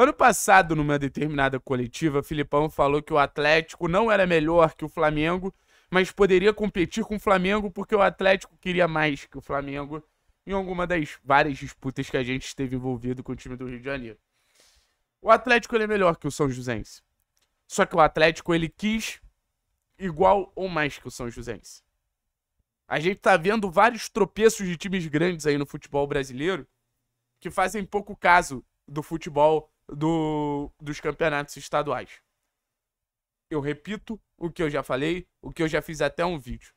Ano passado, numa determinada coletiva, Filipão falou que o Atlético não era melhor que o Flamengo, mas poderia competir com o Flamengo porque o Atlético queria mais que o Flamengo em alguma das várias disputas que a gente esteve envolvido com o time do Rio de Janeiro. O Atlético é melhor que o São Joséense. Só que o Atlético ele quis igual ou mais que o São Joséense. A gente tá vendo vários tropeços de times grandes aí no futebol brasileiro que fazem pouco caso do futebol do, dos campeonatos estaduais. Eu repito o que eu já falei, o que eu já fiz até um vídeo.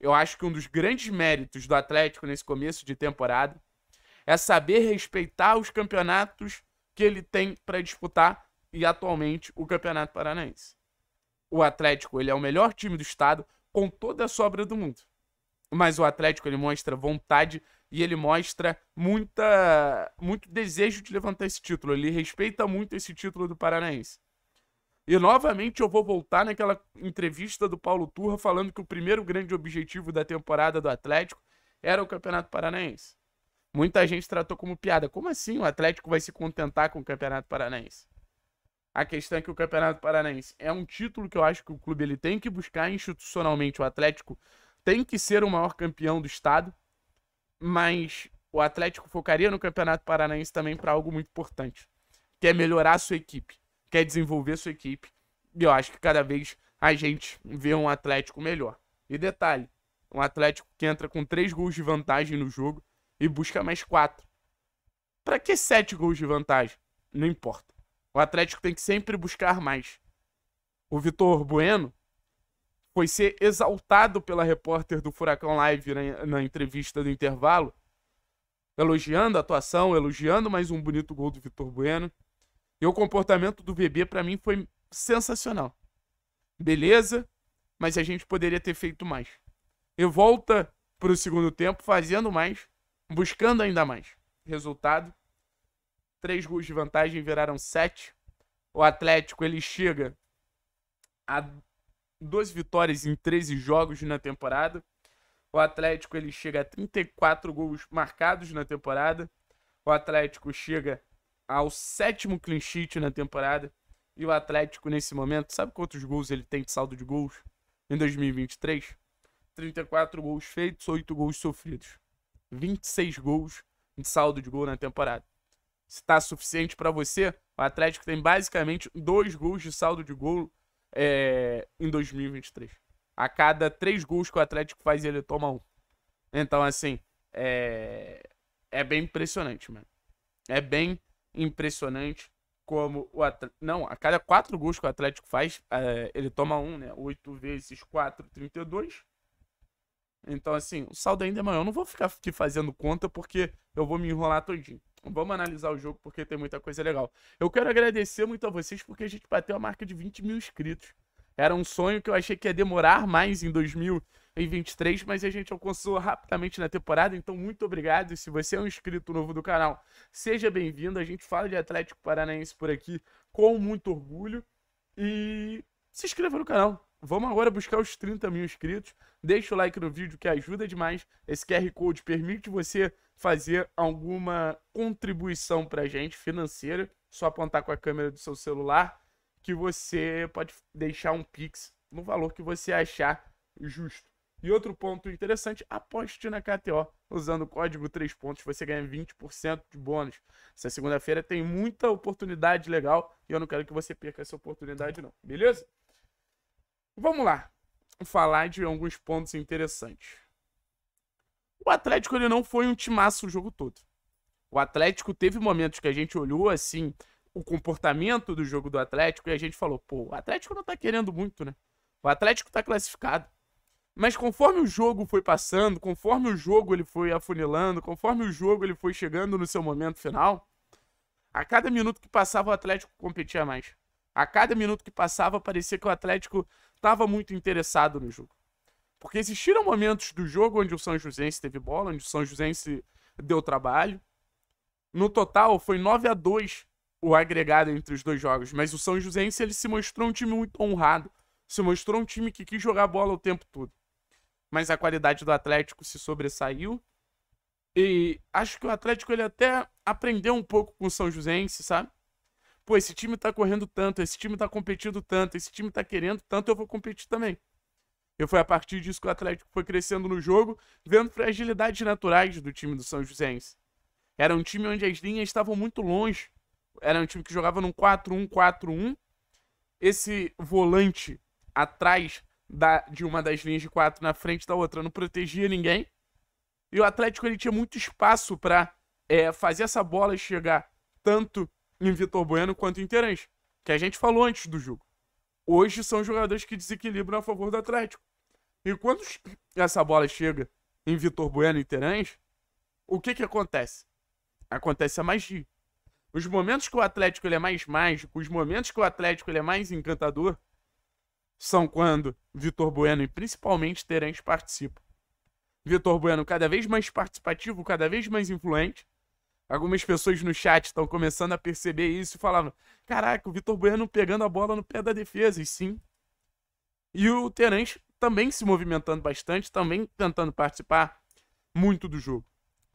Eu acho que um dos grandes méritos do Atlético nesse começo de temporada é saber respeitar os campeonatos que ele tem para disputar e atualmente o Campeonato Paranaense. O Atlético, ele é o melhor time do estado com toda a sobra do mundo. Mas o Atlético ele mostra vontade e ele mostra muita, muito desejo de levantar esse título. Ele respeita muito esse título do Paranaense. E novamente eu vou voltar naquela entrevista do Paulo Turra falando que o primeiro grande objetivo da temporada do Atlético era o Campeonato Paranaense. Muita gente tratou como piada. Como assim o Atlético vai se contentar com o Campeonato Paranaense? A questão é que o Campeonato Paranaense é um título que eu acho que o clube ele tem que buscar institucionalmente. O Atlético tem que ser o maior campeão do estado mas o Atlético focaria no Campeonato Paranaense também para algo muito importante, que é melhorar a sua equipe, quer é desenvolver a sua equipe. E eu acho que cada vez a gente vê um Atlético melhor. E detalhe, um Atlético que entra com três gols de vantagem no jogo e busca mais quatro. Para que sete gols de vantagem? Não importa. O Atlético tem que sempre buscar mais. O Vitor Bueno foi ser exaltado pela repórter do Furacão Live na, na entrevista do intervalo, elogiando a atuação, elogiando mais um bonito gol do Vitor Bueno. E o comportamento do bebê, para mim, foi sensacional. Beleza, mas a gente poderia ter feito mais. E volta para o segundo tempo fazendo mais, buscando ainda mais. Resultado: três gols de vantagem viraram sete. O Atlético ele chega a 12 vitórias em 13 jogos na temporada. O Atlético ele chega a 34 gols marcados na temporada. O Atlético chega ao sétimo clean sheet na temporada. E o Atlético, nesse momento, sabe quantos gols ele tem de saldo de gols em 2023? 34 gols feitos, 8 gols sofridos. 26 gols de saldo de gol na temporada. Se está suficiente para você, o Atlético tem basicamente dois gols de saldo de gol é, em 2023. A cada três gols que o Atlético faz, ele toma um. Então, assim, é, é bem impressionante, mano. É bem impressionante como o Atlético... Não, a cada quatro gols que o Atlético faz, é, ele toma um, né? Oito vezes quatro, 32. Então, assim, o saldo ainda é maior. Eu não vou ficar aqui fazendo conta porque eu vou me enrolar todinho. Vamos analisar o jogo porque tem muita coisa legal. Eu quero agradecer muito a vocês porque a gente bateu a marca de 20 mil inscritos. Era um sonho que eu achei que ia demorar mais em 2023, mas a gente alcançou rapidamente na temporada. Então, muito obrigado. E se você é um inscrito novo do canal, seja bem-vindo. A gente fala de Atlético Paranaense por aqui com muito orgulho. E se inscreva no canal. Vamos agora buscar os 30 mil inscritos. Deixa o like no vídeo que ajuda demais. Esse QR Code permite você fazer alguma contribuição para a gente financeira, só apontar com a câmera do seu celular, que você pode deixar um pix no valor que você achar justo. E outro ponto interessante, aposte na KTO. Usando o código 3 pontos, você ganha 20% de bônus. Essa segunda-feira tem muita oportunidade legal e eu não quero que você perca essa oportunidade não, beleza? Vamos lá, falar de alguns pontos interessantes. O Atlético ele não foi um timaço o jogo todo. O Atlético teve momentos que a gente olhou assim o comportamento do jogo do Atlético e a gente falou, pô, o Atlético não tá querendo muito, né? O Atlético tá classificado. Mas conforme o jogo foi passando, conforme o jogo ele foi afunilando, conforme o jogo ele foi chegando no seu momento final, a cada minuto que passava o Atlético competia mais. A cada minuto que passava parecia que o Atlético estava muito interessado no jogo. Porque existiram momentos do jogo onde o São José teve bola, onde o São José deu trabalho. No total, foi 9 a 2 o agregado entre os dois jogos. Mas o São José ele se mostrou um time muito honrado. Se mostrou um time que quis jogar bola o tempo todo. Mas a qualidade do Atlético se sobressaiu. E acho que o Atlético ele até aprendeu um pouco com o São José, sabe? Pô, esse time tá correndo tanto, esse time tá competindo tanto, esse time tá querendo tanto, eu vou competir também. E foi a partir disso que o Atlético foi crescendo no jogo, vendo fragilidades naturais do time do São Joséense. Era um time onde as linhas estavam muito longe. Era um time que jogava num 4-1-4-1. Esse volante atrás da, de uma das linhas de quatro na frente da outra não protegia ninguém. E o Atlético ele tinha muito espaço para é, fazer essa bola chegar tanto em Vitor Bueno quanto em Terence, que a gente falou antes do jogo. Hoje são jogadores que desequilibram a favor do Atlético. E quando essa bola chega em Vitor Bueno e Terãs, o que que acontece? Acontece a magia. Os momentos que o Atlético ele é mais mágico, os momentos que o Atlético ele é mais encantador, são quando Vitor Bueno e principalmente Terãs participam. Vitor Bueno cada vez mais participativo, cada vez mais influente. Algumas pessoas no chat estão começando a perceber isso e falavam: Caraca, o Vitor Bueno pegando a bola no pé da defesa, e sim. E o Terence também se movimentando bastante, também tentando participar muito do jogo.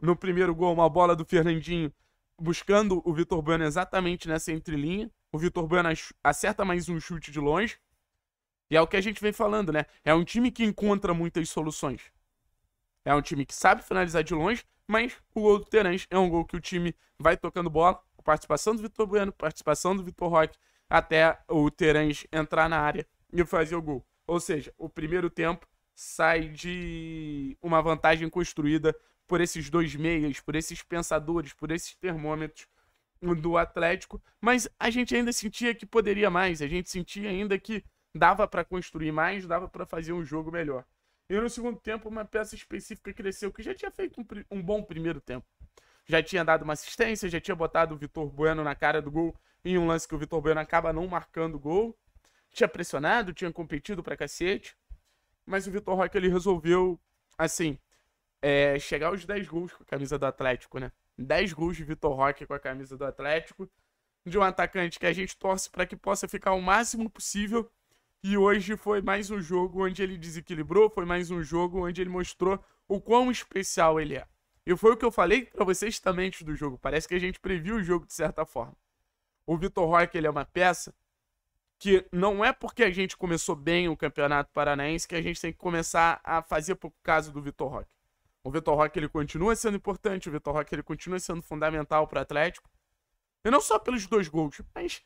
No primeiro gol, uma bola do Fernandinho buscando o Vitor Bueno exatamente nessa entrelinha. O Vitor Bueno acerta mais um chute de longe. E é o que a gente vem falando, né? É um time que encontra muitas soluções. É um time que sabe finalizar de longe, mas o gol do Terence é um gol que o time vai tocando bola, participação do Vitor Bueno, participação do Vitor Roque, até o Terence entrar na área e fazer o gol. Ou seja, o primeiro tempo sai de uma vantagem construída por esses dois meias, por esses pensadores, por esses termômetros do Atlético, mas a gente ainda sentia que poderia mais, a gente sentia ainda que dava para construir mais, dava para fazer um jogo melhor. E no segundo tempo, uma peça específica cresceu, que já tinha feito um, um bom primeiro tempo. Já tinha dado uma assistência, já tinha botado o Vitor Bueno na cara do gol em um lance que o Vitor Bueno acaba não marcando o gol tinha pressionado, tinha competido pra cacete. Mas o Vitor Roque ele resolveu, assim, é, chegar aos 10 gols com a camisa do Atlético, né? 10 gols de Vitor Roque com a camisa do Atlético. De um atacante que a gente torce para que possa ficar o máximo possível. E hoje foi mais um jogo onde ele desequilibrou, foi mais um jogo onde ele mostrou o quão especial ele é. E foi o que eu falei para vocês também antes do jogo. Parece que a gente previu o jogo de certa forma. O Vitor Roque ele é uma peça que não é porque a gente começou bem o Campeonato Paranaense que a gente tem que começar a fazer por caso do Vitor Roque. O Vitor Roque ele continua sendo importante, o Vitor Roque ele continua sendo fundamental para o Atlético. E não só pelos dois gols, mas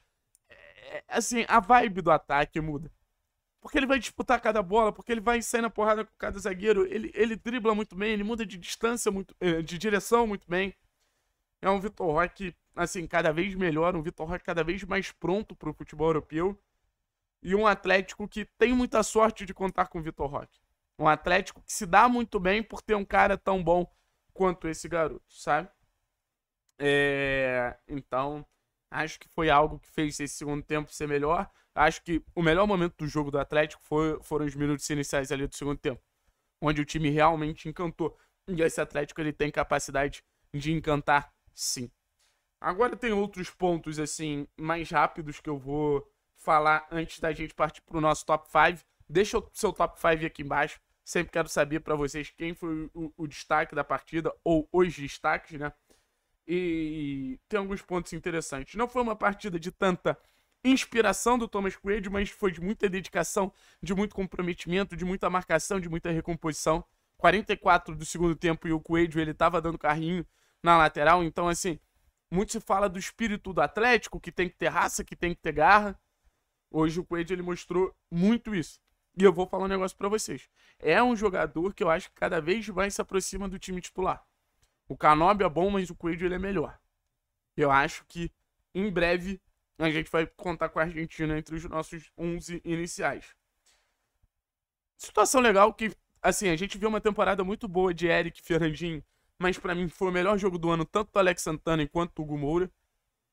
é, é, assim, a vibe do ataque muda. Porque ele vai disputar cada bola, porque ele vai sair na porrada com cada zagueiro, ele, ele dribla muito bem, ele muda de distância muito, é, de direção muito bem. É um Vitor Roque, assim, cada vez melhor, um Vitor Roque cada vez mais pronto para o futebol europeu e um Atlético que tem muita sorte de contar com o Vitor Roque. Um Atlético que se dá muito bem por ter um cara tão bom quanto esse garoto, sabe? É... Então, acho que foi algo que fez esse segundo tempo ser melhor. Acho que o melhor momento do jogo do Atlético foi, foram os minutos iniciais ali do segundo tempo, onde o time realmente encantou. E esse Atlético ele tem capacidade de encantar, sim. Agora tem outros pontos assim mais rápidos que eu vou falar antes da gente partir para o nosso top 5. Deixa o seu top 5 aqui embaixo. Sempre quero saber para vocês quem foi o, o, destaque da partida, ou os destaques, né? E tem alguns pontos interessantes. Não foi uma partida de tanta inspiração do Thomas Coelho, mas foi de muita dedicação, de muito comprometimento, de muita marcação, de muita recomposição. 44 do segundo tempo e o Coelho, ele tava dando carrinho na lateral, então assim, muito se fala do espírito do Atlético, que tem que ter raça, que tem que ter garra, Hoje o Quaid ele mostrou muito isso. E eu vou falar um negócio para vocês. É um jogador que eu acho que cada vez mais se aproxima do time titular. O Canob é bom, mas o Quaid ele é melhor. Eu acho que em breve a gente vai contar com a Argentina entre os nossos 11 iniciais. Situação legal que, assim, a gente viu uma temporada muito boa de Eric Fernandinho, mas para mim foi o melhor jogo do ano, tanto do Alex Santana quanto do Hugo Moura.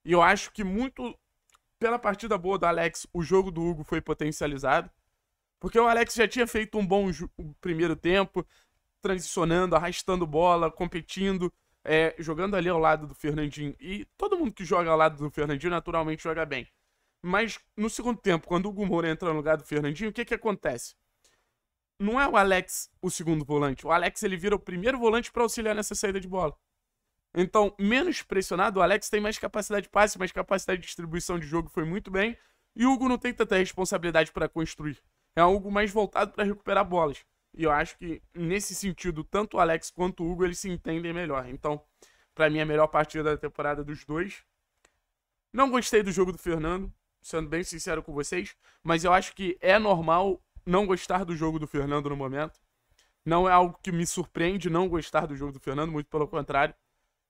E eu acho que muito pela partida boa do Alex, o jogo do Hugo foi potencializado. Porque o Alex já tinha feito um bom primeiro tempo, transicionando, arrastando bola, competindo, é, jogando ali ao lado do Fernandinho. E todo mundo que joga ao lado do Fernandinho naturalmente joga bem. Mas no segundo tempo, quando o Hugo Moura entra no lugar do Fernandinho, o que, que acontece? Não é o Alex o segundo volante. O Alex ele vira o primeiro volante para auxiliar nessa saída de bola. Então, menos pressionado, o Alex tem mais capacidade de passe, mais capacidade de distribuição de jogo, foi muito bem. E o Hugo não tem tanta responsabilidade para construir. É algo mais voltado para recuperar bolas. E eu acho que, nesse sentido, tanto o Alex quanto o Hugo, eles se entendem melhor. Então, para mim, a melhor partida da temporada dos dois. Não gostei do jogo do Fernando, sendo bem sincero com vocês, mas eu acho que é normal não gostar do jogo do Fernando no momento. Não é algo que me surpreende não gostar do jogo do Fernando, muito pelo contrário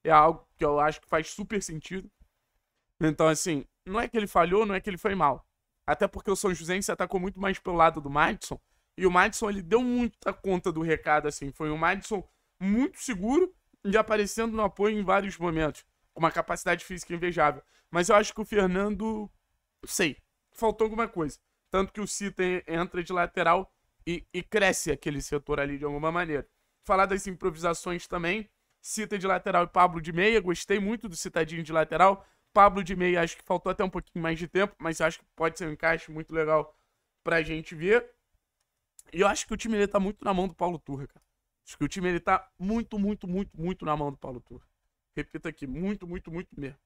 é algo que eu acho que faz super sentido. Então, assim, não é que ele falhou, não é que ele foi mal. Até porque o São José se atacou muito mais pelo lado do Madison. E o Madison, ele deu muita conta do recado, assim. Foi um Madison muito seguro e aparecendo no apoio em vários momentos. Com uma capacidade física invejável. Mas eu acho que o Fernando. Sei. Faltou alguma coisa. Tanto que o Cita entra de lateral e, e cresce aquele setor ali de alguma maneira. Falar das improvisações também. Cita de lateral e Pablo de meia. Gostei muito do Citadinho de lateral. Pablo de meia, acho que faltou até um pouquinho mais de tempo, mas acho que pode ser um encaixe muito legal pra gente ver. E eu acho que o time ele tá muito na mão do Paulo Turra, cara. Acho que o time ele tá muito, muito, muito, muito na mão do Paulo Turra. Repito aqui, muito, muito, muito mesmo.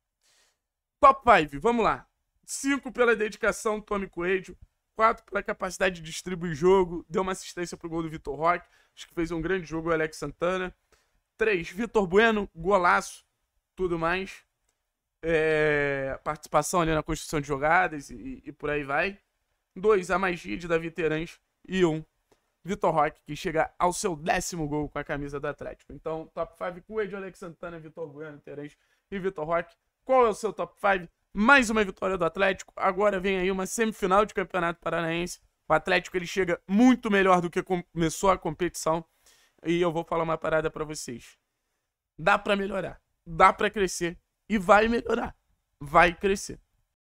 Top 5, vamos lá. 5 pela dedicação, do Tommy Coelho. 4 pela capacidade de distribuir o jogo. Deu uma assistência pro gol do Vitor Roque. Acho que fez um grande jogo o Alex Santana. 3, Vitor Bueno, golaço, tudo mais. É, participação ali na construção de jogadas e, e por aí vai. 2, a magia de Davi Terãs. E 1, um, Vitor Roque, que chega ao seu décimo gol com a camisa do Atlético. Então, top 5, Coelho, Alex Santana, Vitor Bueno, Terãs e Vitor Roque. Qual é o seu top 5? Mais uma vitória do Atlético. Agora vem aí uma semifinal de Campeonato Paranaense. O Atlético ele chega muito melhor do que começou a competição. E eu vou falar uma parada para vocês. Dá para melhorar, dá para crescer e vai melhorar. Vai crescer.